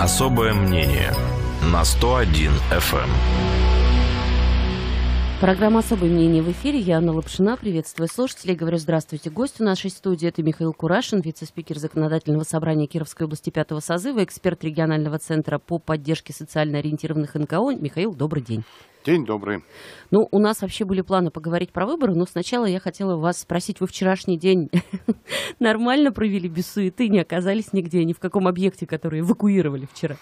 Особое мнение на 101 FM. Эм. Программа «Особое мнение» в эфире. Я Анна Лапшина. Приветствую слушателей. Говорю здравствуйте гость. гостю нашей студии. Это Михаил Курашин, вице-спикер Законодательного собрания Кировской области пятого созыва, эксперт регионального центра по поддержке социально ориентированных НКО. Михаил, добрый день. День добрый. Ну, у нас вообще были планы поговорить про выборы, но сначала я хотела вас спросить, вы вчерашний день нормально провели без суеты, не оказались нигде, ни в каком объекте, который эвакуировали вчера?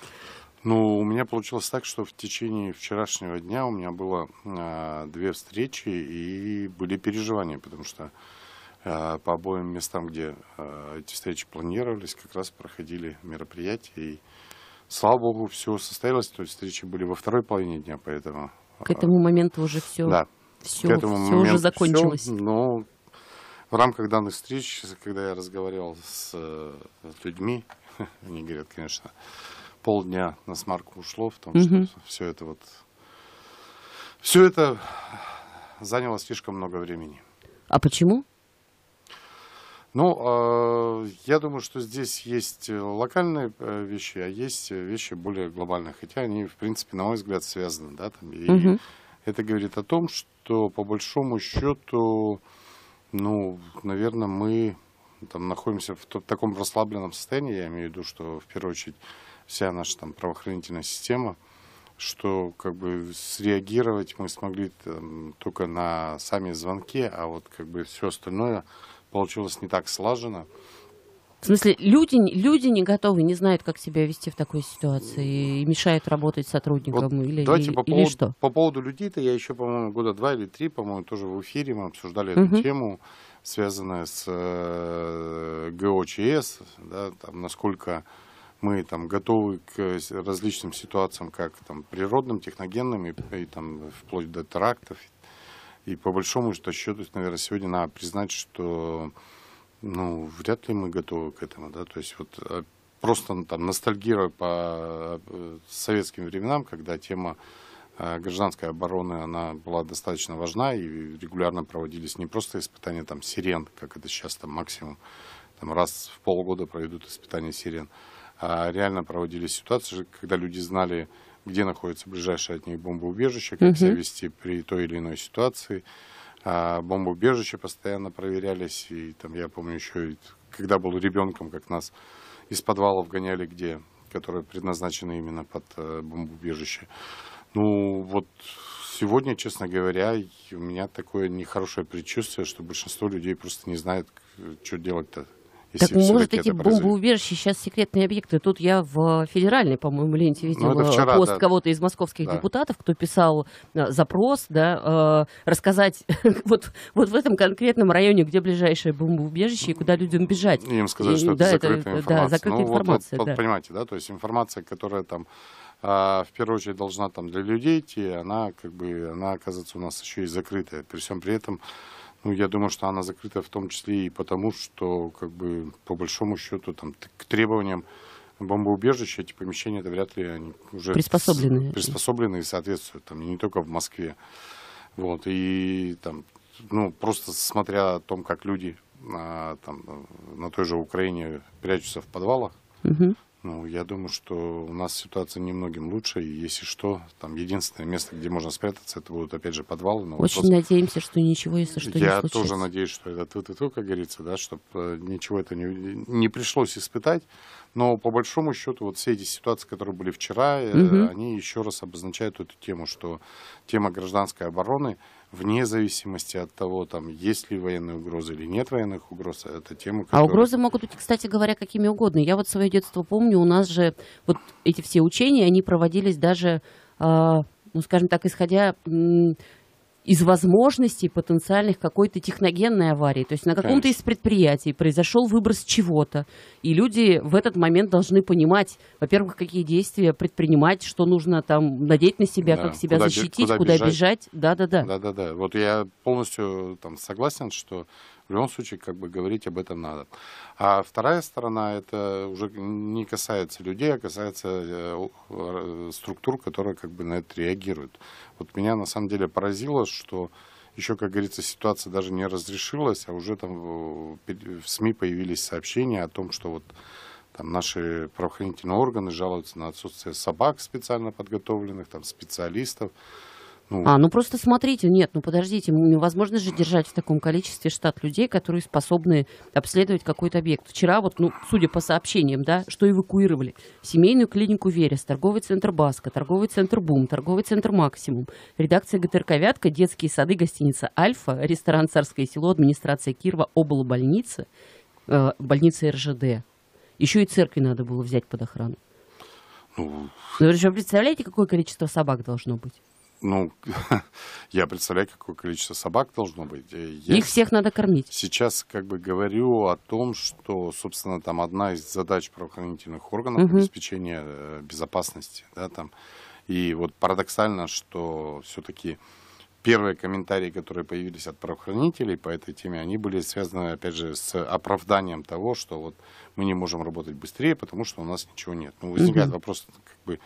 Ну, у меня получилось так, что в течение вчерашнего дня у меня было э, две встречи и были переживания, потому что э, по обоим местам, где э, эти встречи планировались, как раз проходили мероприятия. И, слава богу, все состоялось. То есть встречи были во второй половине дня, поэтому к этому моменту уже все, да. все, все уже закончилось. Все, но в рамках данной встречи, когда я разговаривал с э, людьми, они говорят, конечно, полдня на смарку ушло, потому что угу. все это вот все это заняло слишком много времени. А почему? Ну, а, я думаю, что здесь есть э, локальные э, вещи, а есть э, вещи более глобальные, хотя они, в принципе, на мой взгляд, связаны, да, там, и угу. это говорит о том, что, по большому счету, ну, наверное, мы там находимся в таком расслабленном состоянии, я имею в виду, что, в первую очередь, вся наша там правоохранительная система, что как бы среагировать мы смогли там, только на сами звонки, а вот как бы все остальное получилось не так слаженно. В смысле, люди, люди не готовы, не знают, как себя вести в такой ситуации и мешают работать сотрудникам вот или, давайте и, по поводу, или что? По поводу людей-то я еще, по-моему, года два или три, по-моему, тоже в эфире мы обсуждали uh -huh. эту тему, связанную с э, ГОЧС, да, там, насколько мы там готовы к различным ситуациям, как там природным, техногенным и, и там вплоть до терактов и и по большому счету, наверное, сегодня надо признать, что ну, вряд ли мы готовы к этому, да, то есть вот э, просто ну, там ностальгируя по э, советским временам, когда тема э, гражданской обороны, она была достаточно важна, и регулярно проводились не просто испытания там сирен, как это сейчас там максимум, там раз в полгода проведут испытания сирен, а реально проводились ситуации, когда люди знали, где находится ближайшее от них бомбоубежище, как угу. себя вести при той или иной ситуации. А бомбоубежища постоянно проверялись, и там я помню еще, когда был ребенком, как нас из подвалов гоняли, где, которые предназначены именно под э, бомбоубежище. Ну вот сегодня, честно говоря, у меня такое нехорошее предчувствие, что большинство людей просто не знает, что делать-то так может эти бомбоубежища сейчас секретные объекты. Тут я в э, федеральной, по-моему, ленте ну, видел вчера, пост да. кого-то из московских да. депутатов, кто писал э, запрос, да, э, рассказать вот, вот в этом конкретном районе, где ближайшее бомбоубежище и куда людям бежать. им сказать, и, что да, это закрытая информация. Да, ну, закрытая ну, информация, вот, да. Понимаете, да, то есть информация, которая там а, в первую очередь должна там для людей идти, она как бы, она оказывается у нас еще и закрытая. При всем при этом ну, я думаю, что она закрыта в том числе и потому, что, как бы, по большому счету, там, к требованиям бомбоубежища эти помещения, это вряд ли они уже приспособлены, приспособлены и соответствуют, там, не только в Москве. Вот, и там, ну, просто смотря о том, как люди а, там, на той же Украине прячутся в подвалах, угу. Ну, я думаю, что у нас ситуация немногим лучше, и если что, там единственное место, где можно спрятаться, это будут, опять же, подвалы. Но Очень вопрос... надеемся, что ничего, если что, я не случится. Я тоже надеюсь, что это ты-ты-ты, как говорится, да, чтобы э, ничего это не, не пришлось испытать. Но по большому счету вот все эти ситуации, которые были вчера, угу. они еще раз обозначают эту тему, что тема гражданской обороны вне зависимости от того, там, есть ли военные угрозы или нет военных угроз, это тема, а которая... А угрозы могут быть, кстати говоря, какими угодно. Я вот свое детство помню, у нас же вот эти все учения, они проводились даже, э, ну, скажем так, исходя из возможностей потенциальных какой-то техногенной аварии. То есть на каком-то из предприятий произошел выброс чего-то, и люди в этот момент должны понимать, во-первых, какие действия предпринимать, что нужно там надеть на себя, да. как себя куда защитить, куда бежать. Да-да-да. Да-да-да. Вот я полностью там согласен, что в любом случае, как бы говорить об этом надо. А вторая сторона, это уже не касается людей, а касается э, структур, которые как бы на это реагируют. Вот меня на самом деле поразило, что еще, как говорится, ситуация даже не разрешилась, а уже там в СМИ появились сообщения о том, что вот там наши правоохранительные органы жалуются на отсутствие собак специально подготовленных, там специалистов. Ну, а, ну просто смотрите, нет, ну подождите, невозможно же держать в таком количестве штат людей, которые способны обследовать какой-то объект. Вчера вот, ну, судя по сообщениям, да, что эвакуировали семейную клинику Верес, торговый центр Баска, торговый центр Бум, торговый центр Максимум, редакция ГТРК Вятка, детские сады, гостиница Альфа, ресторан Царское село, администрация Кирова, обла больницы, э, больница РЖД. Еще и церкви надо было взять под охрану. Ну, ну вы представляете, какое количество собак должно быть? Ну, я представляю, какое количество собак должно быть. Я э, Их всех надо кормить. Сейчас как бы говорю о том, что, собственно, там одна из задач правоохранительных органов угу. обеспечение э, безопасности. Да, там. И вот парадоксально, что все-таки первые комментарии, которые появились от правоохранителей по этой теме, они были связаны, опять же, с оправданием того, что вот мы не можем работать быстрее, потому что у нас ничего нет. Ну, возникает угу. вопрос, как бы,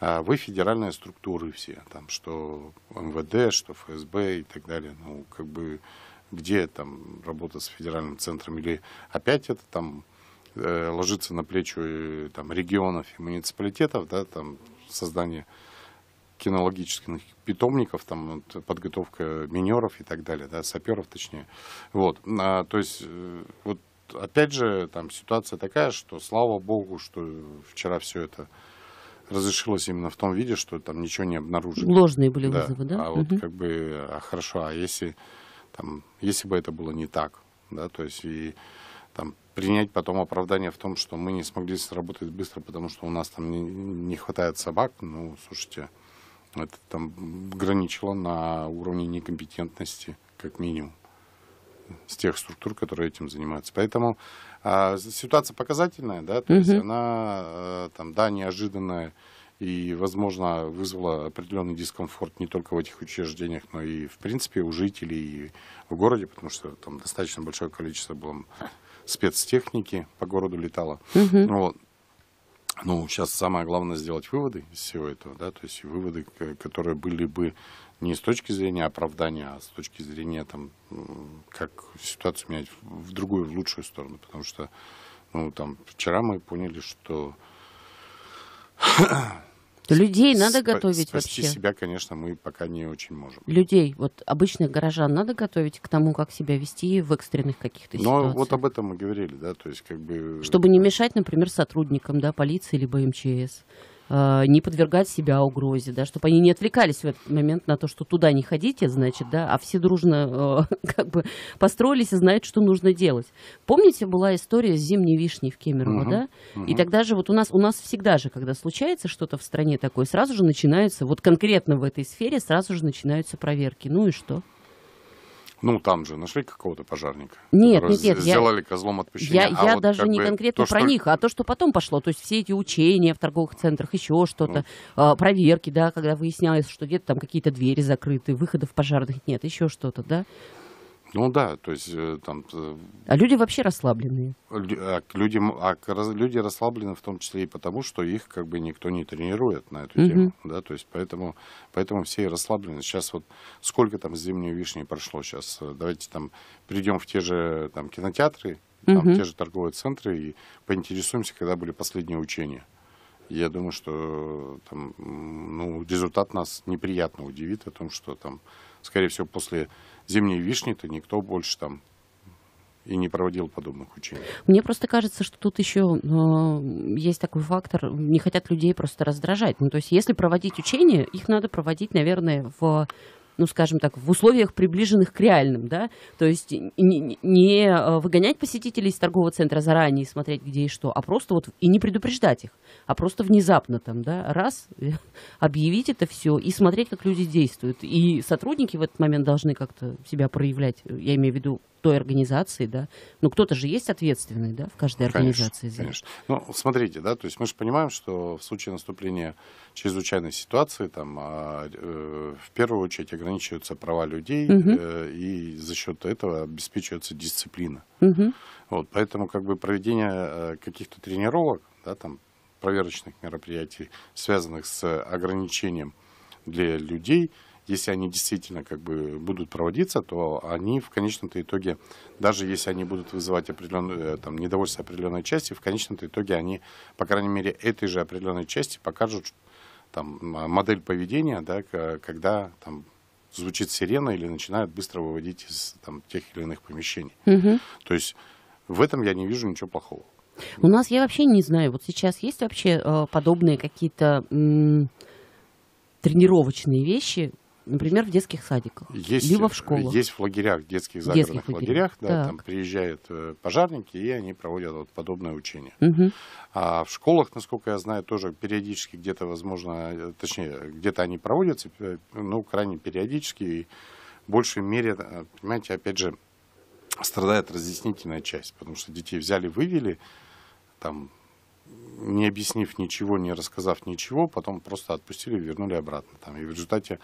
а вы федеральные структуры все, там, что МВД, что ФСБ и так далее. Ну, как бы, где там работа с федеральным центром? Или опять это там э, ложится на плечи э, там, регионов и муниципалитетов, да, там, создание кинологических питомников, там подготовка минеров и так далее, да, саперов точнее. Вот, а, то есть, э, вот опять же, там ситуация такая, что слава богу, что вчера все это разрешилось именно в том виде, что там ничего не обнаружили. Ложные были да. вызовы, да? А угу. вот как бы, а хорошо, а если, там, если бы это было не так, да, то есть и там принять потом оправдание в том, что мы не смогли сработать быстро, потому что у нас там не, не хватает собак, ну, слушайте, это там граничило на уровне некомпетентности, как минимум, с тех структур, которые этим занимаются. Поэтому а ситуация показательная, да, то есть она э, там, да, неожиданная и, возможно, вызвала определенный дискомфорт не только в этих учреждениях, но и, в принципе, у жителей и в городе, потому что там достаточно большое количество было спецтехники по городу летало. Угу. вот. Ну, сейчас самое главное сделать выводы из всего этого, да, то есть выводы, которые были бы не с точки зрения оправдания, а с точки зрения там, как ситуацию менять в другую, в лучшую сторону. Потому что ну, там, вчера мы поняли, что... Людей надо Спа- готовить спасти вообще. себя, конечно, мы пока не очень можем. Людей, вот обычных горожан надо готовить к тому, как себя вести в экстренных каких-то ситуациях. Ну, вот об этом мы говорили, да, то есть как бы... Чтобы не мешать, например, сотрудникам, да, полиции либо МЧС. Э, не подвергать себя угрозе, да, чтобы они не отвлекались в этот момент на то, что туда не ходите, значит, да, а все дружно э, как бы построились и знают, что нужно делать. Помните, была история с зимней вишней в Кемерово, угу, да? Угу. И тогда же вот у нас, у нас всегда же, когда случается что-то в стране такое, сразу же начинаются, вот конкретно в этой сфере сразу же начинаются проверки. Ну и что? Ну, там же нашли какого-то пожарника. Нет, нет, нет. Сделали я, козлом отпущения. Я, а я вот даже не конкретно то, про что... них, а то, что потом пошло. То есть все эти учения в торговых центрах, еще что-то, ну. А, проверки, да, когда выяснялось, что где-то там какие-то двери закрыты, выходов пожарных нет, еще что-то, да. Ну да, то есть э, там... Э, а люди вообще расслабленные? Люди, а, а люди расслаблены в том числе и потому, что их как бы никто не тренирует на эту угу. тему. Да, то есть поэтому, поэтому все и расслаблены. Сейчас вот сколько там зимней вишни прошло сейчас? Э, давайте там придем в те же там, кинотеатры, там, угу. те же торговые центры и поинтересуемся, когда были последние учения. Я думаю, что там, ну, результат нас неприятно удивит о том, что там, скорее всего, после зимней вишни-то никто больше там и не проводил подобных учений. Мне просто кажется, что тут еще э, есть такой фактор, не хотят людей просто раздражать. Ну, то есть, если проводить учения, их надо проводить, наверное, в ну, скажем так, в условиях приближенных к реальным, да, то есть не, не э, выгонять посетителей из торгового центра заранее и смотреть, где и что, а просто вот и не предупреждать их, а просто внезапно там, да, раз, э, объявить это все и смотреть, как люди действуют. И сотрудники в этот момент должны как-то себя проявлять, э, я имею в виду той организации, да. Ну, кто-то же есть ответственный, да, в каждой конечно, организации. За конечно. Ну, смотрите, да, то есть мы же понимаем, что в случае наступления чрезвычайной ситуации, там, а, э, в первую очередь ограничиваются права людей, угу. э, и за счет этого обеспечивается дисциплина. Угу. Вот, поэтому, как бы, проведение э, каких-то тренировок, да, там, проверочных мероприятий, связанных с ограничением для людей, если они действительно как бы будут проводиться, то они в конечном-то итоге, даже если они будут вызывать определенное э, там, недовольство определенной части, в конечном-то итоге они, по крайней мере, этой же определенной части покажут там, модель поведения, да, когда там, звучит сирена или начинают быстро выводить из там, тех или иных помещений. Угу. То есть в этом я не вижу ничего плохого. У нас я вообще не знаю, вот сейчас есть вообще э, подобные какие-то тренировочные вещи, например, в детских садиках, есть, либо в школах. Есть в лагерях, детских загородных детских лагерях, лагерях да, там приезжают э, пожарники, и они проводят вот подобное учение. Угу. А в школах, насколько я знаю, тоже периодически где-то, возможно, э, точнее, где-то они проводятся, э, ну, крайне периодически, и в большей мере, понимаете, опять же, страдает разъяснительная часть, потому что детей взяли, вывели, там, не объяснив ничего, не рассказав ничего, потом просто отпустили, вернули обратно. Там. И в результате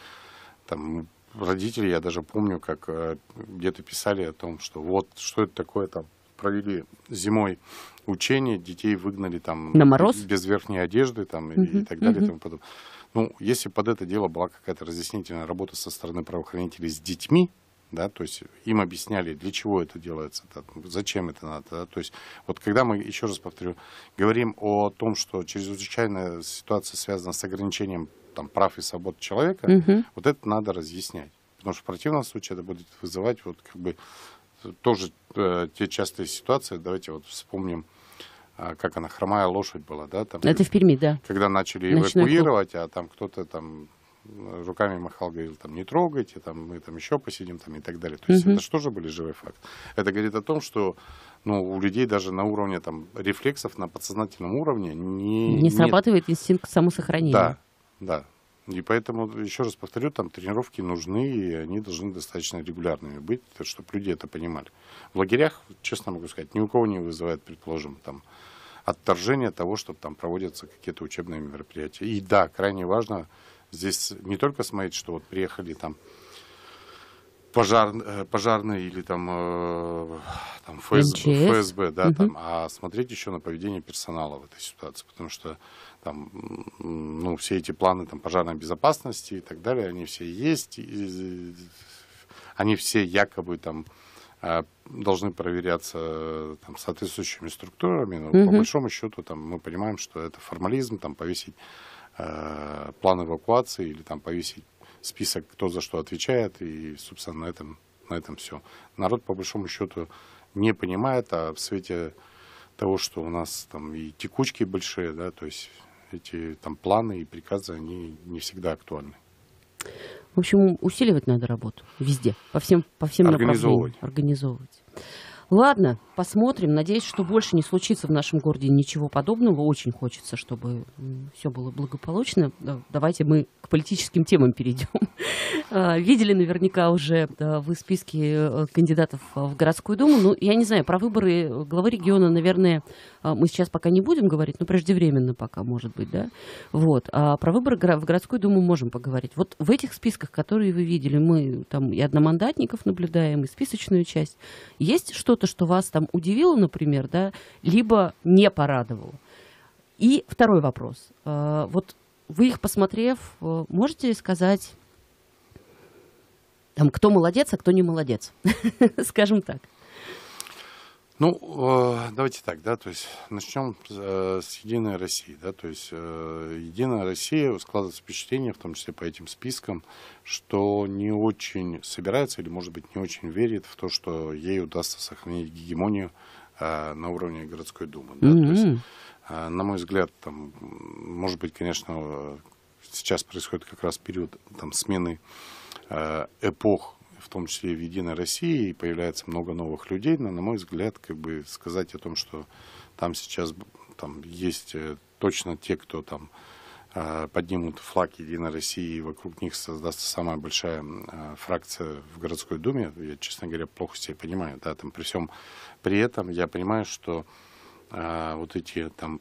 там родители, я даже помню, как э, где-то писали о том, что вот что это такое там провели зимой учение, детей выгнали там на мороз без верхней одежды там угу, и, и так далее угу. и тому подобное. Ну, если под это дело была какая-то разъяснительная работа со стороны правоохранителей с детьми, да, то есть им объясняли, для чего это делается, да, зачем это надо, да, то есть вот когда мы, еще раз повторю, говорим о том, что чрезвычайная ситуация связана с ограничением там, прав и свобод человека, угу. вот это надо разъяснять, потому что в противном случае это будет вызывать вот как бы тоже э, те частые ситуации, давайте вот вспомним, а, как она, хромая лошадь была, да? Там, это в Перми, да. Когда начали эвакуировать, а там кто-то там руками махал, говорил, там, не трогайте, там, мы там еще посидим, там, и так далее. То есть угу. это же тоже были живые факты. Это говорит о том, что ну, у людей даже на уровне там, рефлексов, на подсознательном уровне не... Не срабатывает нет. инстинкт самосохранения. Да, да. И поэтому, еще раз повторю, там тренировки нужны, и они должны достаточно регулярными быть, чтобы люди это понимали. В лагерях, честно могу сказать, ни у кого не вызывает, предположим, там, отторжение того, чтобы там проводятся какие-то учебные мероприятия. И да, крайне важно Здесь не только смотреть, что вот приехали там пожар, э, пожарные или там, э, там ФСБ, ФСБ да, угу. там, а смотреть еще на поведение персонала в этой ситуации, потому что там, ну, все эти планы там, пожарной безопасности и так далее, они все есть, и, они все якобы там э, должны проверяться там, соответствующими структурами, но угу. по большому счету там, мы понимаем, что это формализм, там повесить э, план эвакуации или там повесить список, кто за что отвечает, и, собственно, на этом, на этом все. Народ, по большому счету, не понимает, а в свете того, что у нас там и текучки большие, да, то есть эти там планы и приказы, они не всегда актуальны. В общем, усиливать надо работу везде, по всем, по всем Организовывать. направлениям. Организовывать. Ладно, посмотрим. Надеюсь, что больше не случится в нашем городе ничего подобного. Очень хочется, чтобы все было благополучно. Давайте мы к политическим темам перейдем. А, видели наверняка уже в списке э, кандидатов а, в городскую думу. Ну, я не знаю, про выборы главы региона, наверное, а, мы сейчас пока не будем говорить, но преждевременно пока, может быть, да? Вот. А про выборы в городскую думу можем поговорить. Вот в этих списках, которые вы видели, мы там и одномандатников наблюдаем, и списочную часть. Есть что-то что-то, что вас там удивило, например, да, либо не порадовало. И второй вопрос. Э, вот вы их посмотрев, э, можете сказать, там, кто молодец, а кто не молодец, скажем так. Ну, э, давайте так, да, то есть начнем э, с Единой России, да, то есть э, Единая Россия складывается впечатление, в том числе по этим спискам, что не очень собирается или, может быть, не очень верит в то, что ей удастся сохранить гегемонию на уровне городской думы. Да? Mm-hmm. То есть, на мой взгляд, там, может быть, конечно, сейчас происходит как раз период там, смены эпох в том числе в Единой России, и появляется много новых людей, но, на мой взгляд, как бы сказать о том, что там сейчас там есть э, точно те, кто там э, поднимут флаг Единой России, и вокруг них создастся самая большая э, фракция в городской думе. Я, честно говоря, плохо себя понимаю. Да, там, при всем при этом я понимаю, что вот эти там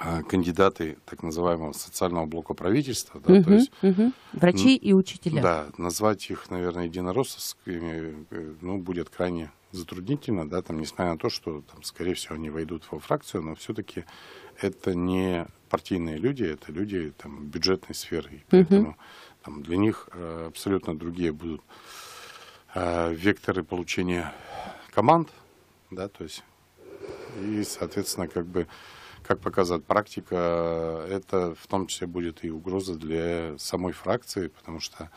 Э, кандидаты так называемого социального блока правительства. Да, угу, то есть, угу. Врачи и учителя. Да, назвать их, наверное, единороссовскими э, ну, будет крайне затруднительно, да, там, несмотря на то, что, там, скорее всего, они войдут во фракцию, но все-таки это не партийные люди, это люди там, бюджетной сферы. И поэтому угу. там, для них э, абсолютно другие будут векторы получения команд, да, то есть, и, соответственно, как бы как показывает практика, это в том числе будет и угроза для самой фракции, потому что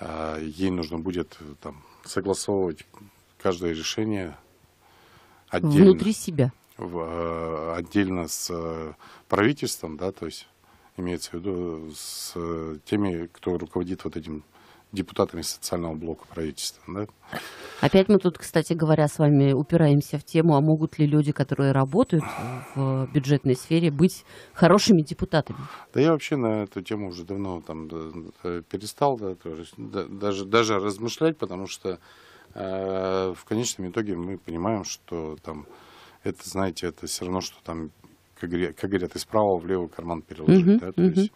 э, ей нужно будет э, там, согласовывать каждое решение отдельно. Внутри себя. В, э, отдельно с э, правительством, да, то есть имеется в виду с э, теми, кто руководит вот этим депутатами социального блока правительства. Да? Опять мы тут, кстати говоря, с вами упираемся в тему, а могут ли люди, которые работают в бюджетной сфере, быть хорошими депутатами? Да я вообще на эту тему уже давно там э, перестал да, тоже, да, даже, даже размышлять, потому что э, в конечном итоге мы понимаем, что там это, знаете, это все равно, что там, как, говорят, из правого в левый карман переложить. Угу, да? То угу. есть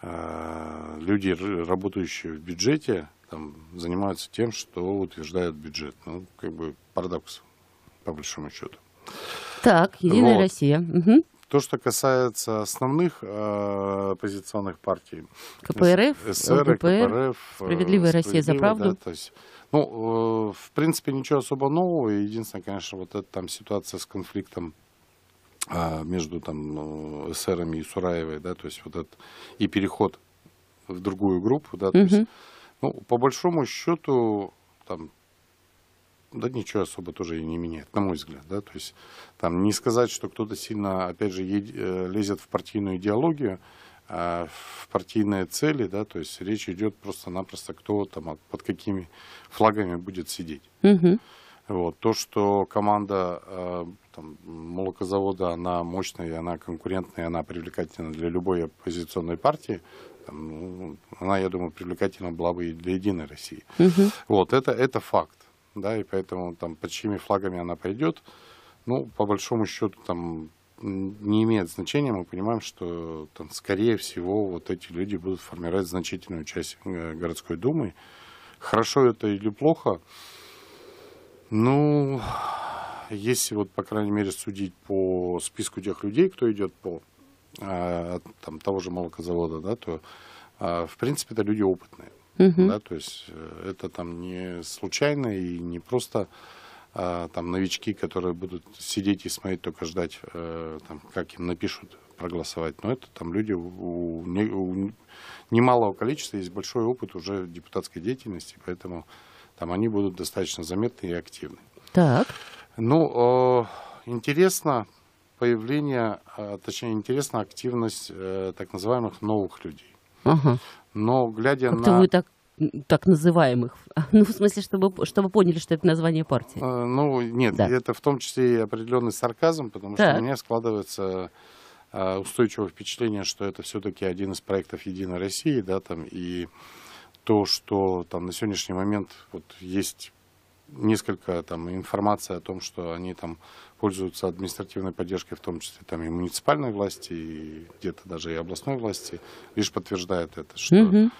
Э, люди, работающие в бюджете, там, занимаются тем, что утверждают бюджет. Ну, как бы парадокс, по большому счету. Так, Единая вот. Россия. Угу. То, что касается основных э, оппозиционных партий. КПРФ, СССР, КПР, КПРФ. Э, Справедливая Россия за правду. Да, то есть, ну, э, в принципе, ничего особо нового. Единственное, конечно, вот эта там ситуация с конфликтом а, между там ну, эсерами и Сураевой, да, то есть вот этот и переход в другую группу, да, то угу. есть, ну, по большому счету, там, да ничего особо тоже и не меняет, на мой взгляд, да, то есть там не сказать, что кто-то сильно, опять же, э, лезет в партийную идеологию, а в партийные цели, да, то есть речь идет просто-напросто, кто там а, под какими флагами будет сидеть. Угу. Вот. То, что команда э, там, молокозавода, она мощная, она конкурентная, она привлекательна для любой оппозиционной партии, там, ну, она, я думаю, привлекательна была бы и для Единой России. Угу. Вот, это, это факт, да, и поэтому там под чьими флагами она пойдет, ну, по большому счету, там, не имеет значения, мы понимаем, что там, скорее всего вот эти люди будут формировать значительную часть э, городской думы. Хорошо это или плохо, ну, если вот, по крайней мере, судить по списку тех людей, кто идет по а, там, того же молокозавода, да, то, а, в принципе, это люди опытные. Угу. Да, то есть э, это там не случайно и не просто а, там новички, которые будут сидеть и смотреть, только ждать, а, там, как им напишут проголосовать. Но это там люди у, не, у немалого количества, есть большой опыт уже депутатской деятельности, поэтому там они будут достаточно заметны и активны. Так. Ну, э, интересно появление, э, точнее, интересна активность э, так называемых новых людей. Ага. Но глядя как на... вы так так называемых. Ну, в смысле, чтобы, чтобы поняли, что это название партии. Ну, нет, да. это в том числе и определенный сарказм, потому да. что у меня складывается устойчивое впечатление, что это все-таки один из проектов «Единой России», да, там, и то, что там на сегодняшний момент вот есть несколько там информации о том, что они там пользуются административной поддержкой, в том числе там и муниципальной власти, и где-то даже и областной власти, лишь подтверждает это, что Mm -hmm.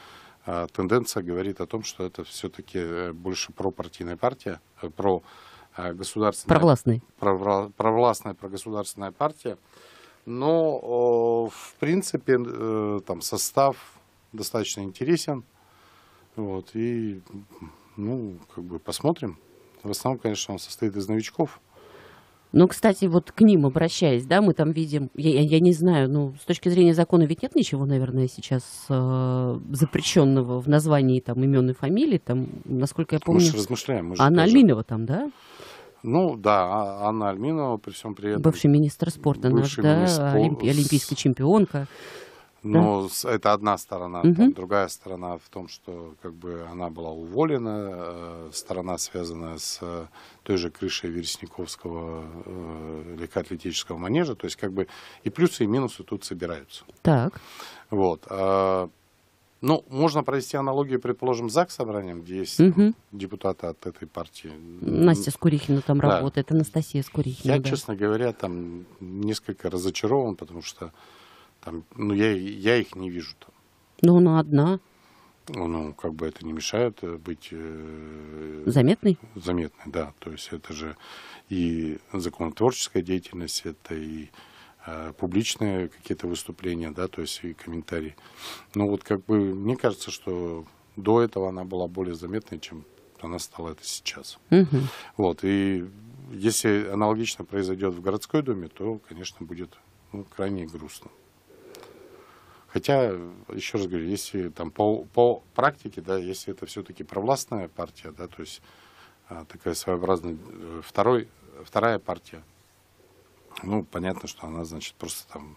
а, тенденция говорит о том, что это все-таки э, больше э, про партийная партия, а, про а, государственная... Провластная. Про, провластная, прогосударственная партия. Но, о, в принципе, э, там состав достаточно интересен. Вот, и, ну, как бы посмотрим. В основном, конечно, он состоит из новичков. Ну, кстати, вот к ним обращаясь, да, мы там видим, я, я не знаю, ну, с точки зрения закона ведь нет ничего, наверное, сейчас э, запрещенного в названии там имен и фамилий, там, насколько я помню. Мы же размышляем. Мы же Анна тоже... Альминова там, да? Ну, да, а, Анна Альминова, при всем при этом. Бывший министр спорта бывший наш, да, министр... Олимпи... олимпийская чемпионка. Но да? это одна сторона. Угу. Там другая сторона в том, что как бы она была уволена. Э, сторона, связанная с э, той же крышей Вересниковского э, легкоатлетического манежа. То есть как бы и плюсы, и минусы тут собираются. Так. Вот. Э, ну, можно провести аналогию, предположим, с ЗАГС собранием, где есть угу. депутаты от этой партии. Настя Скурихина там да. работает, Анастасия Скурихина. Я, да. честно говоря, там несколько разочарован, потому что там, ну, я, я их не вижу там. Но она одна. Ну, ну как бы это не мешает э, быть... Э, заметной? Заметной, да. То есть это же и законотворческая деятельность, это и э, публичные какие-то выступления, да, то есть и комментарии. Ну, вот как бы мне кажется, что до этого она была более заметной, чем она стала это сейчас. Угу. Вот, и если аналогично произойдет в городской думе, то, конечно, будет ну, крайне грустно. Хотя, еще раз говорю, если там по, по практике, да, если это все-таки провластная партия, да, то есть а, такая своеобразная э, второй, вторая партия, ну, понятно, что она, значит, просто там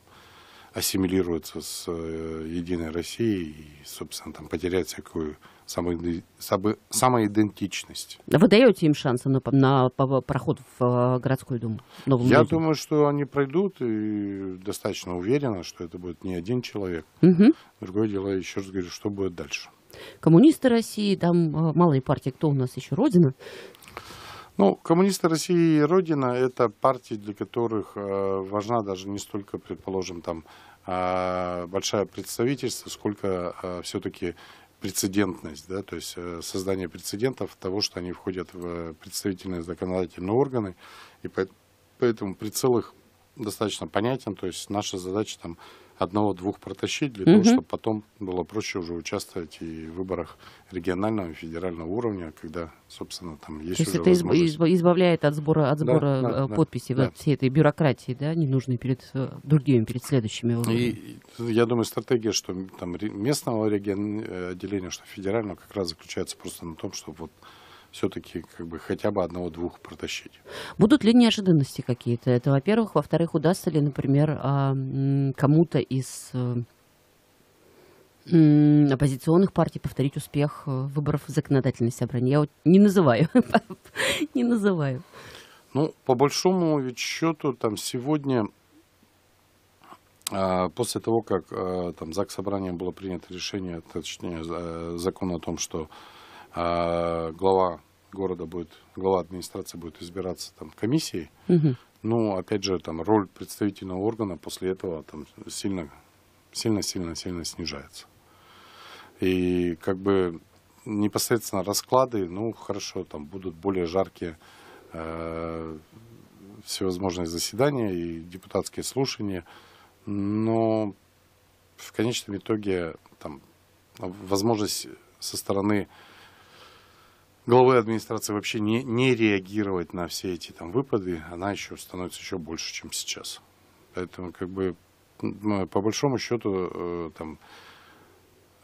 ассимилируется с э, Единой Россией и, собственно, там потерять всякую самоидентичность. Вы даете им шансы на, на, проход в э, городскую думу? Я людям? думаю, что они пройдут и достаточно уверенно, что это будет не один человек. Угу. Другое дело, еще раз говорю, что будет дальше. Коммунисты России, там э, малые партии, кто у нас еще, Родина, ну, коммунисты России и Родина – это партии, для которых э, важна даже не столько, предположим, там а, большая представительство, сколько а, все-таки прецедентность, да, то есть э, создание прецедентов того, что они входят в представительные законодательные органы, и поэтому прицел их достаточно понятен, то есть наша задача там одного-двух протащить для угу. того, чтобы потом было проще уже участвовать и в выборах регионального и федерального уровня, когда, собственно, там есть То есть уже это возможность... избавляет от сбора, от сбора да, э, да, подписей, да. Вот всей этой бюрократии, да, ненужной перед э, другими, перед следующими уровнями. И, я думаю, стратегия, что там местного регион, э, отделения, что федерального, как раз заключается просто на том, чтобы вот все-таки как бы хотя бы одного-двух протащить. Будут ли неожиданности какие-то? Это, во-первых. Во-вторых, удастся ли, например, а, кому-то из э, оппозиционных партий повторить успех э, выборов в законодательное собрание? Я вот не называю. не называю. Ну, по большому ведь счету, там сегодня, а, после того, как э, там ЗАГС собрания было принято решение, точнее, закон о том, что а, глава города будет, глава администрации будет избираться там комиссией, угу. ну, опять же, там роль представительного органа после этого там сильно, сильно, сильно, сильно снижается. И как бы непосредственно расклады, ну, хорошо, там будут более жаркие э, всевозможные заседания и депутатские слушания, но в конечном итоге там возможность со стороны главы администрации вообще не, не реагировать на все эти там выпады, она еще становится еще больше, чем сейчас. Поэтому, как бы, ну, по большому счету, э, там,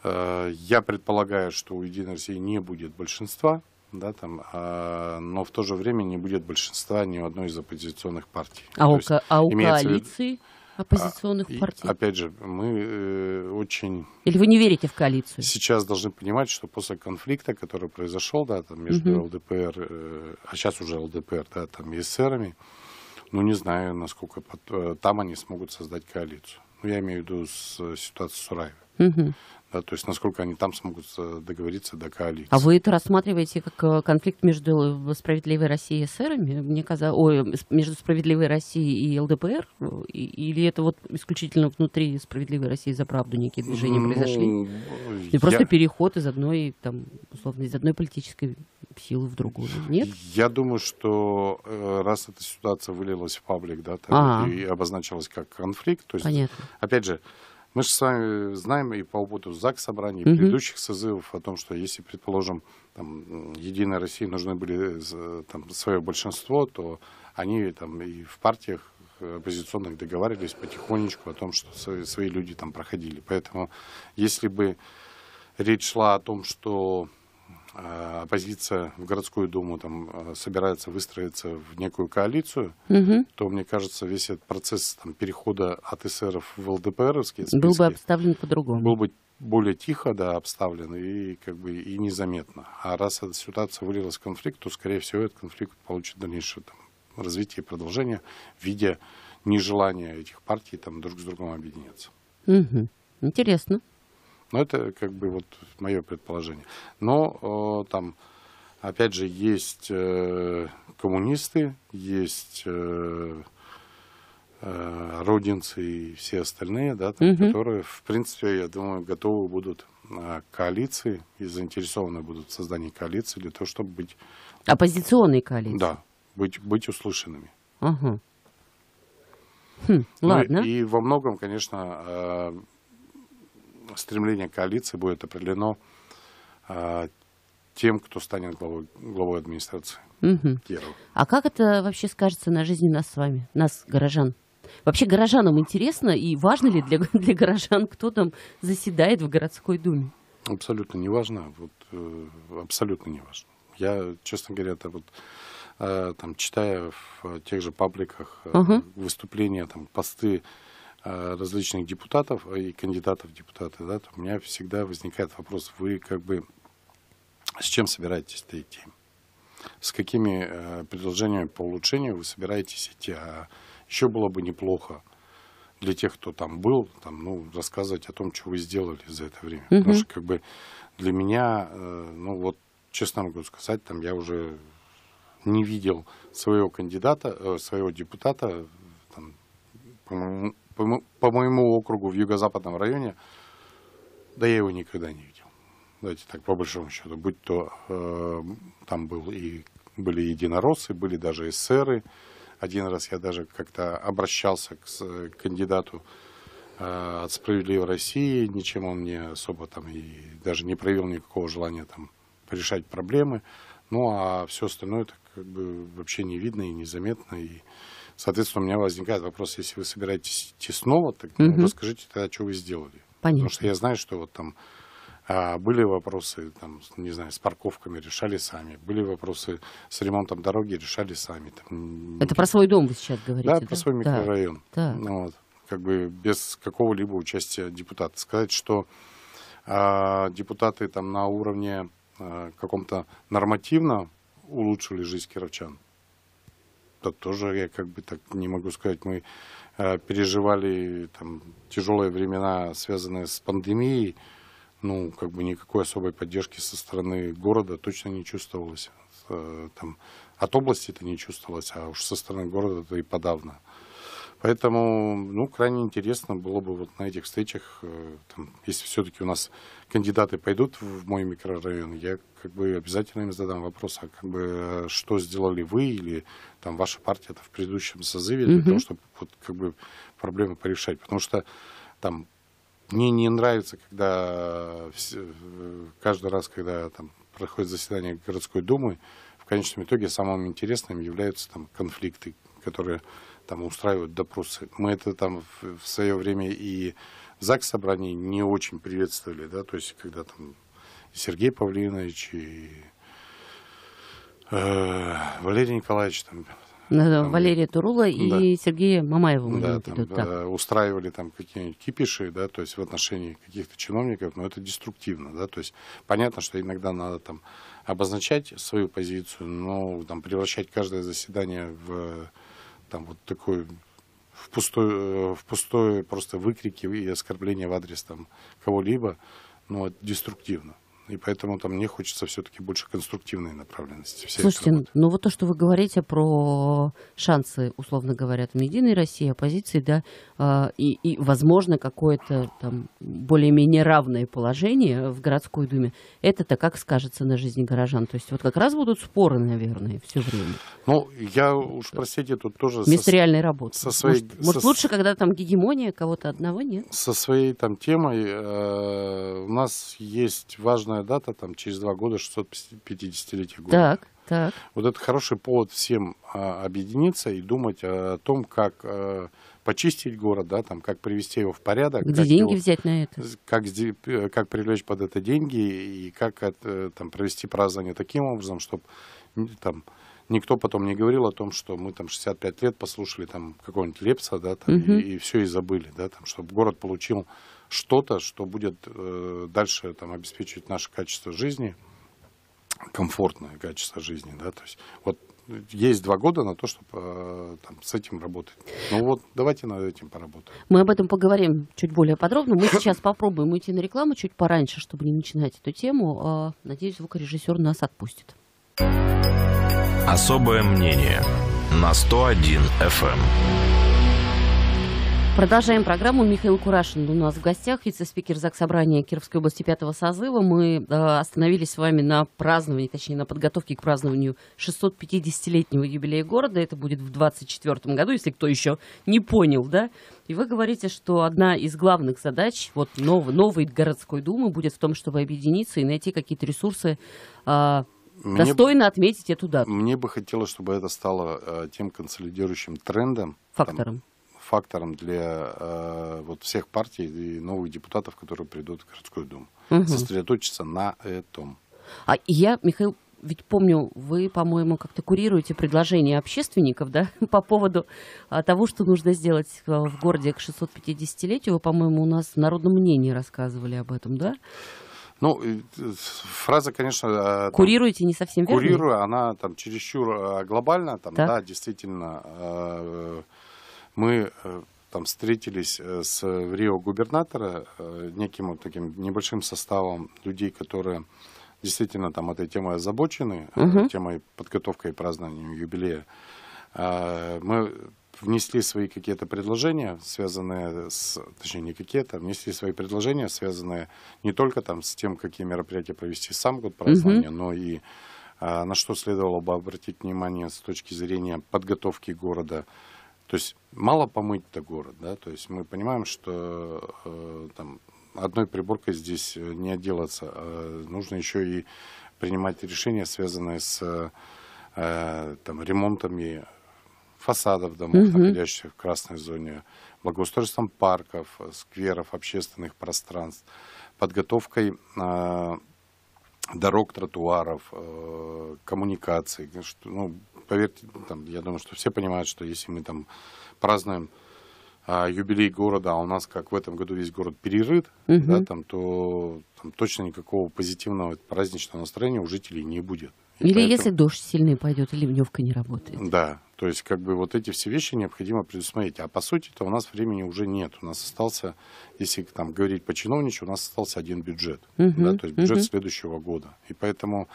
э, я предполагаю, что у Единой России не будет большинства, да, там, а, но в то же время не будет большинства ни у одной из оппозиционных партий. А, у, есть, а у коалиции? Вид... А, оппозиционных а, партий. Опять же, мы э, очень... Или вы не верите в коалицию? Сейчас должны понимать, что после конфликта, который произошел, да, там между угу. ЛДПР, э, а сейчас уже ЛДПР, да, там и эсерами, ну, не знаю, насколько под, э, там они смогут создать коалицию. Ну, я имею в виду с, э, ситуацию с Сураевой. Угу. Да, то есть насколько они там смогут э, договориться до коалиции. А вы это рассматриваете как э, конфликт между э, справедливой Россией и эсерами? Мне казалось, ой, между справедливой Россией и ЛДПР? Или это вот исключительно внутри справедливой России за правду некие движения ну, произошли? И я... просто переход из одной, там, условно, из одной политической силы в другую? Нет? Я думаю, что раз эта ситуация вылилась в паблик, да, там, а -а -а. и обозначилась как конфликт, то есть, Понятно. опять же, мы же с вами знаем и по опыту ЗАГС собраний, угу. предыдущих созывов о том, что если, предположим, там, Единой России нужны были э, там, свое большинство, то они там и в партиях оппозиционных договаривались потихонечку о том, что свои люди там проходили. Поэтому если бы речь шла о том, что а оппозиция в городскую думу там э, собирается выстроиться в некую коалицию, угу. то, мне кажется, весь этот процесс там, перехода от эсеров в ЛДПРовские был бы обставлен по-другому. Был бы более тихо, да, обставлен и как бы и незаметно. А раз эта ситуация вылилась в конфликт, то, скорее всего, этот конфликт получит дальнейшее там, развитие и продолжение в виде нежелания этих партий там друг с другом объединяться. Угу. Интересно. Но это как бы вот мое предположение. Но э, там, опять же, есть э, коммунисты, есть э, э, родинцы и все остальные, да, там, угу. которые, в принципе, я думаю, готовы будут э, коалиции и заинтересованы будут в создании коалиции для того, чтобы быть... Оппозиционной коалиции? Да, быть, быть услышанными. Угу. Хм, ладно. И, и во многом, конечно, э, стремление коалиции будет определено а, тем, кто станет главой, главой администрации угу. Кирова. А как это вообще скажется на жизни нас с вами, нас, горожан? Вообще горожанам интересно и важно ли для, для горожан, кто там заседает в городской думе? Абсолютно не важно. Вот, э, абсолютно не важно. Я, честно говоря, это вот э, там читая в тех же пабликах угу. выступления, там посты Э, различных депутатов э, и кандидатов в депутаты, да, то у меня всегда возникает вопрос, вы как бы с чем собираетесь идти? С какими э, предложениями по улучшению вы собираетесь идти? А еще было бы неплохо для тех, кто там был, там, ну, рассказывать о том, что вы сделали за это время. Угу. Потому что как бы для меня, ну вот, честно могу сказать, там я уже не видел своего кандидата, своего депутата, там, по-моему, по, моему округу в юго-западном районе, да я его никогда не видел. Давайте так, по большому счету. Будь то э, там был и, были единороссы, были даже эсеры. Один раз я даже как-то обращался к, к кандидату э, от «Справедливой России». Ничем он мне особо там и даже не проявил никакого желания там решать проблемы. Ну, а все остальное так как бы вообще не видно и незаметно. И, Соответственно, у меня возникает вопрос, если вы собираетесь идти снова, так угу. ну, расскажите тогда, что вы сделали. Понятно. Потому что я знаю, что вот там а, были вопросы, там, не знаю, с парковками решали сами, были вопросы с ремонтом дороги решали сами. Там, Это про свой дом вы сейчас говорите, да? да? про свой микрорайон. Да. Ну, вот, как бы без какого-либо участия депутата. Сказать, что а, депутаты там на уровне а, каком-то нормативно улучшили жизнь кировчан, да, тоже я как бы так не могу сказать, мы э, переживали там, тяжелые времена, связанные с пандемией, ну, как бы никакой особой поддержки со стороны города точно не чувствовалось. Э, там, от области это не чувствовалось, а уж со стороны города это и подавно. Поэтому, ну, крайне интересно было бы вот на этих встречах, э, там, если все-таки у нас кандидаты пойдут в мой микрорайон, я как бы обязательно им задам вопрос, а как бы э, что сделали вы или там ваша партия в предыдущем созыве для mm того, чтобы вот как бы проблемы порешать. Потому что там мне не нравится, когда э, каждый раз, когда там проходит заседание городской думы, в конечном итоге самым интересным являются там конфликты, которые там устраивают допросы. Мы это там в, в свое время и в ЗАГС собрании не очень приветствовали, да, то есть когда там Сергей Павлинович и э, Валерий Николаевич там ну, да, там, Валерия Турула да. и Сергея Мамаева. Да, там, идут, да. Э, устраивали там какие-нибудь кипиши, да, то есть в отношении каких-то чиновников, но это деструктивно, да, то есть понятно, что иногда надо там обозначать свою позицию, но там превращать каждое заседание в там вот такой в пустое, э, в пустое просто выкрики и оскорбления в адрес там кого-либо, но ну, деструктивно и поэтому там мне хочется все-таки больше конструктивной направленности. Вся Слушайте, ну вот то, что вы говорите про шансы, условно говоря, там, Единой России, оппозиции, да, а, и, и возможно, какое-то там более-менее равное положение в городской думе, это-то как скажется на жизни горожан? То есть вот как раз будут споры, наверное, все время. Ну, я уж, простите, тут тоже... Вместо со, реальной работы. Со своей, может, со... может, лучше, когда там гегемония кого-то одного нет? Со своей там темой э, у нас есть важная основная дата, там, через два года 650-летие года. Так, так. Вот это хороший повод всем а, объединиться и думать о, а, о том, как а, почистить город, да, там, как привести его в порядок. Где деньги его, взять на это? Как, э, как привлечь под это деньги и как это, там, провести празднование таким образом, чтобы там, никто потом не говорил о том, что мы там 65 лет послушали там какого-нибудь Лепса, да, там, угу. и, и все и забыли, да, там, чтобы город получил что-то, что будет э, дальше там, обеспечивать наше качество жизни, комфортное качество жизни. Да? То есть, вот есть два года на то, чтобы э, там, с этим работать. Ну вот, давайте над этим поработаем. Мы об этом поговорим чуть более подробно. Мы сейчас попробуем уйти на рекламу чуть пораньше, чтобы не начинать эту тему. А, надеюсь, звукорежиссер нас отпустит. Особое мнение на 101 FM. Продолжаем программу. Михаил Курашин у нас в гостях, вице-спикер ЗАГС Собрания Кировской области пятого созыва. Мы э, остановились с вами на праздновании, точнее, на подготовке к празднованию 650-летнего юбилея города. Это будет в 2024 году, если кто еще не понял, да? И вы говорите, что одна из главных задач вот нов, новой городской думы будет в том, чтобы объединиться и найти какие-то ресурсы, а, мне достойно отметить эту дату. Мне бы хотелось, чтобы это стало э, тем консолидирующим трендом. Фактором. Там, фактором для э, вот всех партий и новых депутатов, которые придут в городскую думу. Угу. Сосредоточиться на этом. А я, Михаил, ведь помню, вы, по-моему, как-то курируете предложения общественников, да, по поводу а, того, что нужно сделать а, в городе к 650-летию. Вы, по-моему, у нас в народном мнении рассказывали об этом, да? Ну, э, фраза, конечно... Э, курируете там, не совсем верно? Курирую, она там чересчур э, глобальна, там, да, действительно... Э- мы э, там встретились э, с в Рио губернатора э, неким вот таким небольшим составом людей, которые действительно там этой темой озабочены, угу. темой подготовкой и празднования юбилея. А, мы внесли свои какие-то предложения, связанные с, точнее не какие-то, внесли свои предложения, связанные не только там с тем, какие мероприятия провести сам год празднования, угу. но и а, на что следовало бы обратить внимание с точки зрения подготовки города то есть мало помыть-то город, да, то есть мы понимаем, что э, там одной приборкой здесь э, не отделаться, а нужно еще и принимать решения, связанные с э, там, ремонтами фасадов домов, угу. находящихся в красной зоне, благоустройством парков, скверов, общественных пространств, подготовкой э, дорог, тротуаров, э, коммуникаций. Ну, поверьте, там, я думаю, что все понимают, что если мы там празднуем а, юбилей города, а у нас как в этом году весь город перерыт, угу. да, там, то там точно никакого позитивного праздничного настроения у жителей не будет. И или поэтому... если дождь сильный пойдет, или ливневка не работает. Да, то есть как бы вот эти все вещи необходимо предусмотреть. А по сути-то у нас времени уже нет. У нас остался, если там говорить по чиновничу, у нас остался один бюджет, угу, да, то есть бюджет угу. следующего года. И поэтому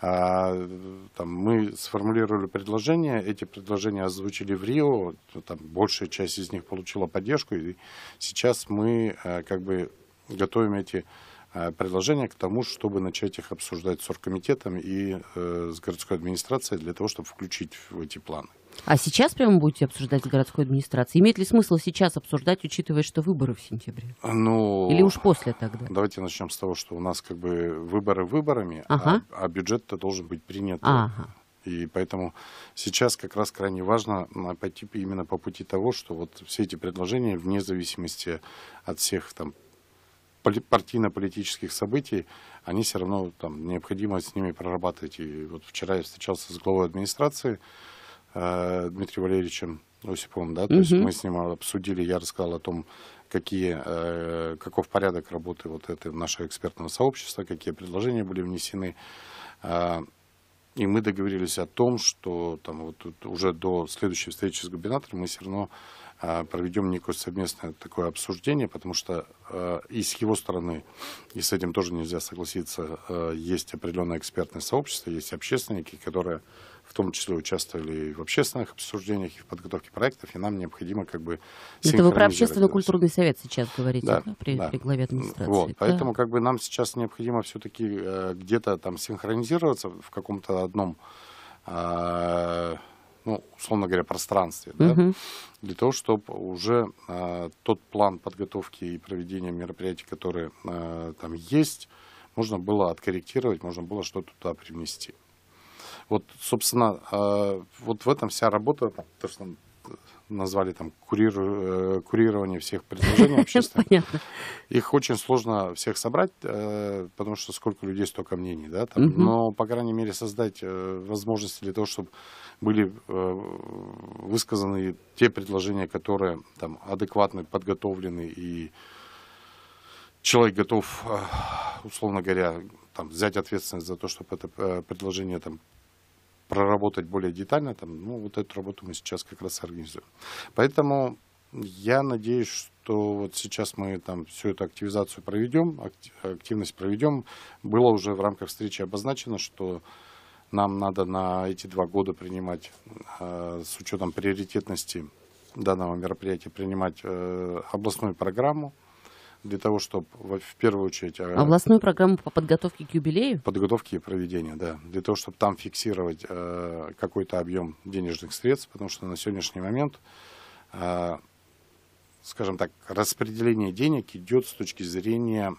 а, там, мы сформулировали предложения, эти предложения озвучили в Рио, там большая часть из них получила поддержку, и сейчас мы а, как бы готовим эти а, предложения к тому, чтобы начать их обсуждать с оргкомитетом и э, с городской администрацией для того, чтобы включить в эти планы. А сейчас прямо будете обсуждать с городской администрацией? Имеет ли смысл сейчас обсуждать, учитывая, что выборы в сентябре? Ну, Или уж после тогда? Давайте начнем с того, что у нас как бы выборы выборами, а ага. а, а бюджет-то должен быть принят. Ага. И поэтому сейчас как раз крайне важно пойти именно по пути того, что вот все эти предложения, вне зависимости от всех там партийно-политических событий, они все равно там необходимо с ними прорабатывать. И вот вчера я встречался с главой администрации, Э, Дмитрием Валерьевичем Осиповым, да, то есть мы с ним обсудили, я рассказал о том, какие, э, каков порядок работы вот этой нашего экспертного сообщества, какие предложения были внесены. Э, и мы договорились о том, что там вот уже до следующей встречи с губернатором мы все равно проведем некое совместное такое обсуждение, потому что и с его стороны, и с этим тоже нельзя согласиться, есть определенное экспертное сообщество, есть общественники, которые в том числе участвовали и в общественных обсуждениях, и в подготовке проектов, и нам необходимо как бы Это вы про общественно-культурный совет сейчас говорите, да, да, при, да. при главе администрации. Вот, да. поэтому как бы нам сейчас необходимо все-таки э, где-то там синхронизироваться в каком-то одном э, ну, условно говоря, пространстве, угу. да, для того, чтобы уже э, тот план подготовки и проведения мероприятий, которые э, там есть, можно было откорректировать, можно было что-то туда привнести. Вот, собственно, а, вот в этом вся работа, то, что назвали там куриру, э, курирование всех предложений общественных. Их очень сложно всех собрать, э, потому что сколько людей, столько мнений. Да, там. Угу. Но, по крайней мере, создать э, возможности для того, чтобы были высказаны те предложения, которые там, адекватны, подготовлены и человек готов, условно говоря, там, взять ответственность за то, чтобы это предложение там, проработать более детально, там, ну, вот эту работу мы сейчас как раз организуем. Поэтому я надеюсь, что вот сейчас мы там всю эту активизацию проведем, активность проведем. Было уже в рамках встречи обозначено, что нам надо на эти два года принимать, э, с учетом приоритетности данного мероприятия, принимать э, областную программу, для того, чтобы в первую очередь... А, Областную программу по подготовке к юбилею? Подготовке и проведения, да. Для того, чтобы там фиксировать а, какой-то объем денежных средств, потому что на сегодняшний момент, а, скажем так, распределение денег идет с точки зрения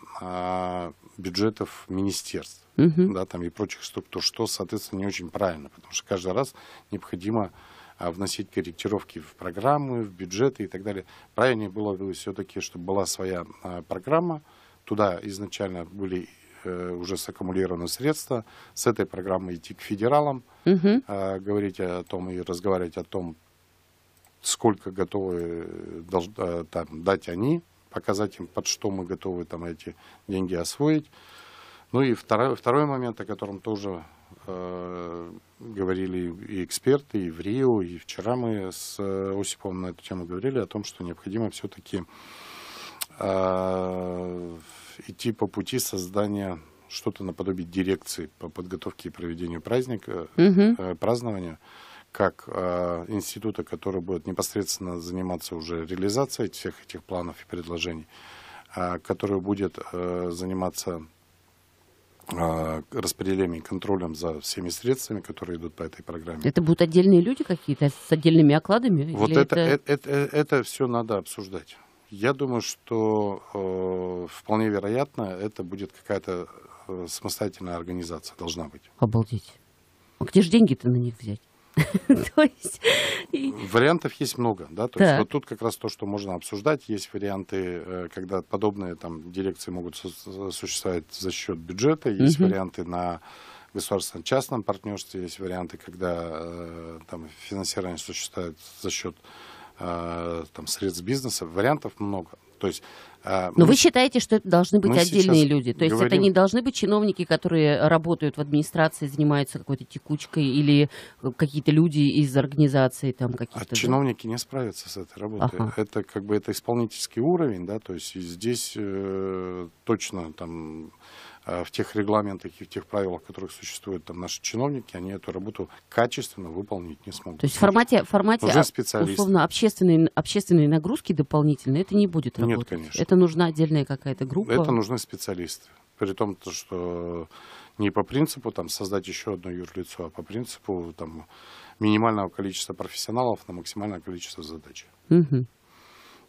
бюджетов министерств угу. да, там, и прочих структур, что, соответственно, не очень правильно, потому что каждый раз необходимо... А вносить корректировки в программы, в бюджеты и так далее. Правильнее было бы все-таки, чтобы была своя а, программа, туда изначально были э, уже саккумулированы средства, с этой программы идти к федералам, угу. говорить о том и разговаривать о том, сколько готовы э, э, там, дать они, показать им, под что мы готовы там эти деньги освоить. Ну и второй, второй момент, о котором тоже Э, говорили и эксперты, и в Рио, и вчера мы с э, Осиповым на эту тему говорили о том, что необходимо все-таки э, идти по пути создания что-то наподобие дирекции по подготовке и проведению праздника, угу. празднования, как института, который будет непосредственно заниматься уже реализацией всех этих планов и предложений, который будет заниматься а, распределением и контролем за всеми средствами, которые идут по этой программе. Это будут отдельные люди какие-то с отдельными окладами? Вот это, это... Э, это, э, это, это все надо обсуждать. Я думаю, что э, вполне вероятно, это будет какая-то э, самостоятельная организация, должна быть. Обалдеть. А где же деньги-то на них взять? То есть... Вариантов есть много, да, то есть вот тут как раз то, что можно обсуждать, есть варианты, э, когда подобные там дирекции могут существовать за счет бюджета, есть варианты на государственно-частном партнерстве, есть варианты, когда э, там финансирование существует за счет э, там, средств бизнеса, вариантов много. То есть э, но мы, вы считаете, что это должны быть отдельные люди? То говорим... есть это не должны быть чиновники, которые работают в администрации, занимаются какой-то текучкой или какие-то люди из организации там а каких-то? А чиновники не справятся с этой работой. Ага. Это как бы это исполнительский уровень, да, то есть здесь э, точно там Э, в тех регламентах и в тех правилах, которых существуют там наши чиновники, они эту работу качественно выполнить не смогут. То есть в формате, в формате условно общественной, общественной нагрузки дополнительной это не будет работать? Нет, конечно. Это нужна отдельная какая-то группа? Это нужны специалисты. При том, что не по принципу там, создать еще одно юрлицо, а по принципу там, минимального количества профессионалов на максимальное количество задач. Угу.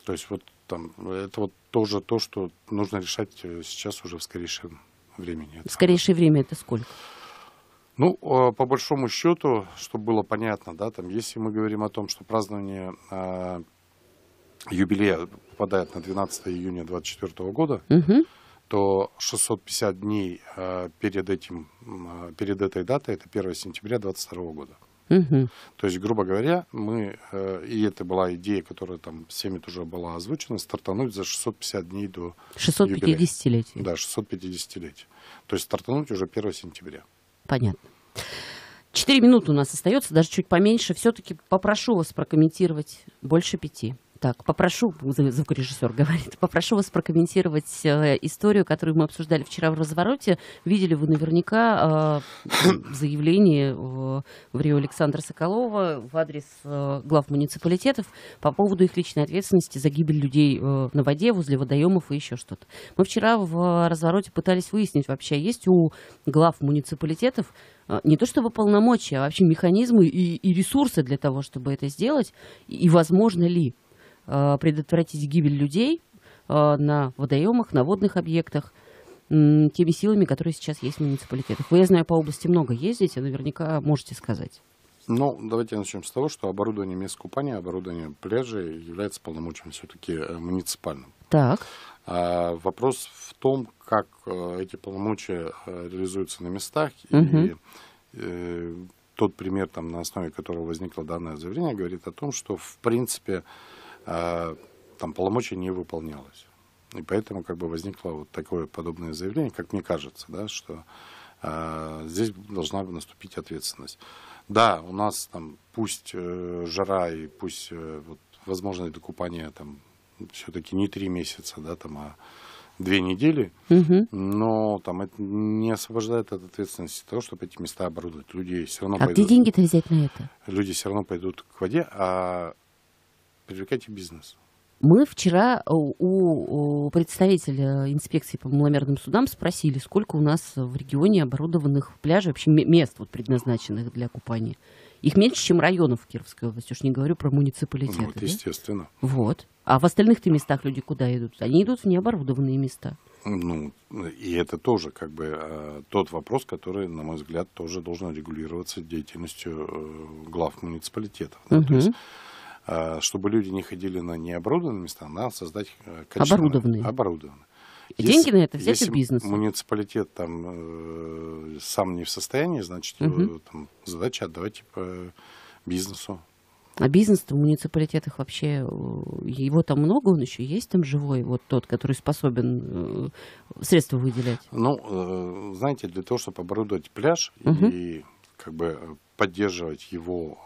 То есть вот там, это вот тоже то, что нужно решать э, сейчас уже в скорейшем времени. Это... В скорейшее время это сколько? Ну, а, по большому счету, чтобы было понятно, да, там, если мы говорим о том, что празднование э, юбилея попадает на 12 июня 2024 года, угу. то 650 дней э, перед, этим, э, перед этой датой, это 1 сентября 2022 года. То есть, грубо говоря, мы, э, и это была идея, которая там всеми тоже была озвучена, стартануть за 650 дней до 650-летия. Да, 650-летия. То есть стартануть уже 1 сентября. Понятно. Четыре минуты у нас остается, даже чуть поменьше. Все-таки попрошу вас прокомментировать больше пяти. Так, попрошу, звукорежиссер говорит, попрошу вас прокомментировать э, историю, которую мы обсуждали вчера в «Развороте». Видели вы наверняка э, заявление э, в Рио Александра Соколова в адрес э, глав муниципалитетов по поводу их личной ответственности за гибель людей э, на воде, возле водоемов и еще что-то. Мы вчера в э, «Развороте» пытались выяснить вообще, есть у глав муниципалитетов э, не то чтобы полномочия, а вообще механизмы и, и ресурсы для того, чтобы это сделать, и возможно ли. Э, предотвратить гибель людей э, на водоемах, на водных объектах теми силами, которые сейчас есть в муниципалитетах. Вы, я знаю, по области много ездите, наверняка можете сказать. Ну, давайте начнем с того, что оборудование мест купания, оборудование пляжей является полномочием все-таки э, муниципальным. Так. А, вопрос в том, как эти полномочия реализуются на местах. Угу. И, и тот пример, там, на основе которого возникло данное заявление, говорит о том, что, в принципе, а, там полномочий не выполнялось. И поэтому как бы возникло вот такое подобное заявление, как мне кажется, да, что э, здесь должна наступить ответственность. Да, у нас там пусть э, жара и пусть э, вот, возможное докупание там все-таки не три месяца, да, там, а две недели, угу. но там это не освобождает от ответственности того, чтобы эти места оборудовать. Люди все равно а пойдут. где деньги-то взять на это? Люди все равно пойдут к воде, а привлекайте бизнес. Мы вчера э, у представителя инспекции по маломерным судам спросили, сколько у нас в регионе оборудованных пляжей, вообще мест вот, предназначенных для купания. Их меньше, чем районов в Кировской области, уж не говорю про муниципалитеты. Ну, вот, да? естественно. Вот. А в остальных-то местах люди куда идут? Они идут в необорудованные места. Ну, и это тоже как бы э, тот вопрос, который, на мой взгляд, тоже должен регулироваться деятельностью э, глав муниципалитетов. Да? Угу. То есть а, чтобы люди не ходили на необорудованные места, надо создать э, качественные. Оборудованные. Оборудованные. И если, деньги на это взять из бизнеса. муниципалитет там э, сам не в состоянии, значит, угу. Э, его, там, задача отдавать типа, бизнесу. А бизнес-то в муниципалитетах вообще, э, его там много, он еще есть там живой, вот тот, который способен средства выделять? Ну, знаете, для того, чтобы оборудовать пляж угу. и как бы поддерживать его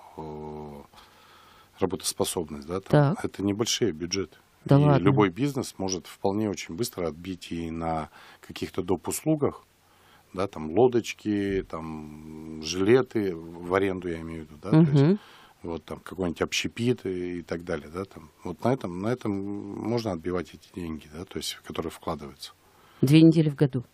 работоспособность, да, там, это небольшие бюджеты. Да и ладно. любой бизнес может вполне очень быстро отбить и на каких-то доп. услугах, да, там лодочки, там жилеты в аренду, я имею в виду, да, угу. то есть вот там какой-нибудь общепит и, и так далее, да, там. Вот на этом, на этом можно отбивать эти деньги, да, то есть, которые вкладываются. Две недели в году.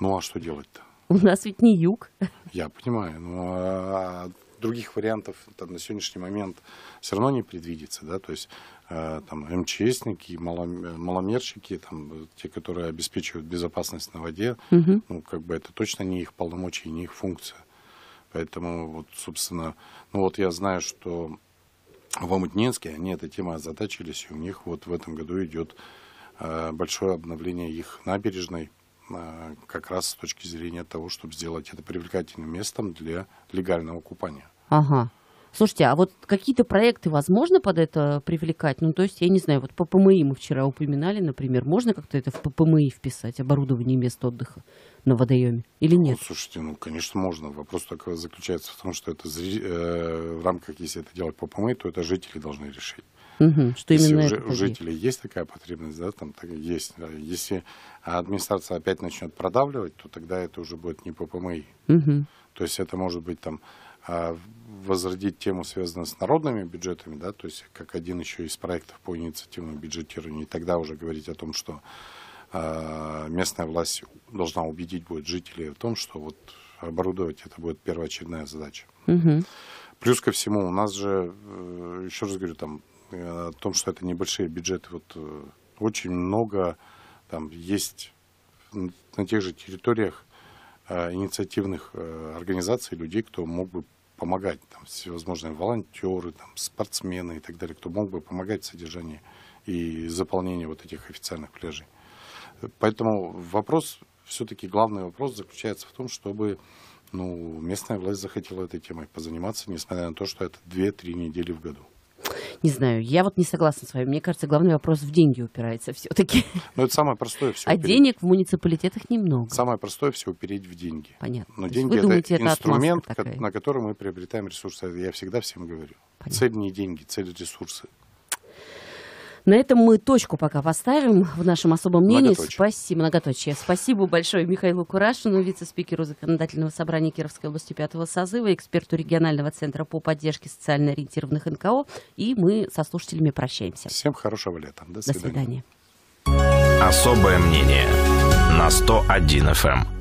Ну а что делать-то? У нас ведь не юг. Я понимаю, но а других вариантов там, на сегодняшний момент все равно не предвидится, да, то есть э, там МЧСники, э, маломерщики, там, те, которые обеспечивают безопасность на воде, угу. ну, как бы это точно не их полномочия, не их функция. Поэтому, вот, собственно, ну вот я знаю, что в Омутнинске они этой темой озадачились, и у них вот в этом году идет э, большое обновление их набережной, Э, как раз с точки зрения того, чтобы сделать это привлекательным местом для легального купания. Ага. Слушайте, а вот какие-то проекты возможно под это привлекать? Ну, то есть, я не знаю, вот ППМИ мы вчера упоминали, например, можно как-то это в ППМИ вписать, оборудование мест отдыха на водоеме или ну, нет? Ну, слушайте, ну, конечно, можно. Вопрос только заключается в том, что это э, в рамках, если это делать ППМИ, то это жители должны решить. Угу, что если именно у, у жителей есть такая потребность, да, там так, есть. Да, если администрация опять начнет продавливать, то тогда это уже будет не ППМИ. Угу. То есть это может быть там а, возродить тему, связанную с народными бюджетами, да, то есть как один еще из проектов по инициативному бюджетированию, и тогда уже говорить о том, что э, местная власть должна убедить будет жителей в том, что вот оборудовать это будет первоочередная задача. Угу. Плюс ко всему, у нас же, э, еще раз говорю, там Э, о том, что это небольшие бюджеты. Вот э, очень много там есть на тех же территориях э, инициативных организаций, людей, кто мог бы помогать, там, всевозможные волонтеры, там, спортсмены и так далее, кто мог бы помогать в содержании и заполнении вот этих официальных пляжей. Поэтому вопрос, все-таки главный вопрос заключается в том, чтобы ну, местная власть захотела этой темой позаниматься, несмотря на то, что это 2-3 недели в году. Не знаю, я вот не согласна с вами. Мне кажется, главный вопрос в деньги упирается все-таки. Ну, это самое простое все. А упереть. денег в муниципалитетах немного. Самое простое все упереть в деньги. Понятно. Но То деньги это, думаете, это инструмент, на который мы приобретаем ресурсы. Я всегда всем говорю. Понятно. Цель не деньги, цель ресурсы. На этом мы точку пока поставим в нашем особом мнении. Многоточие. Спасибо, многоточие. Спасибо большое Михаилу Курашину, вице-спикеру Законодательного собрания Кировской области пятого созыва, эксперту регионального центра по поддержке социально ориентированных НКО. И мы со слушателями прощаемся. Всем хорошего лета. До свидания. До свидания. Особое мнение на 101 FM.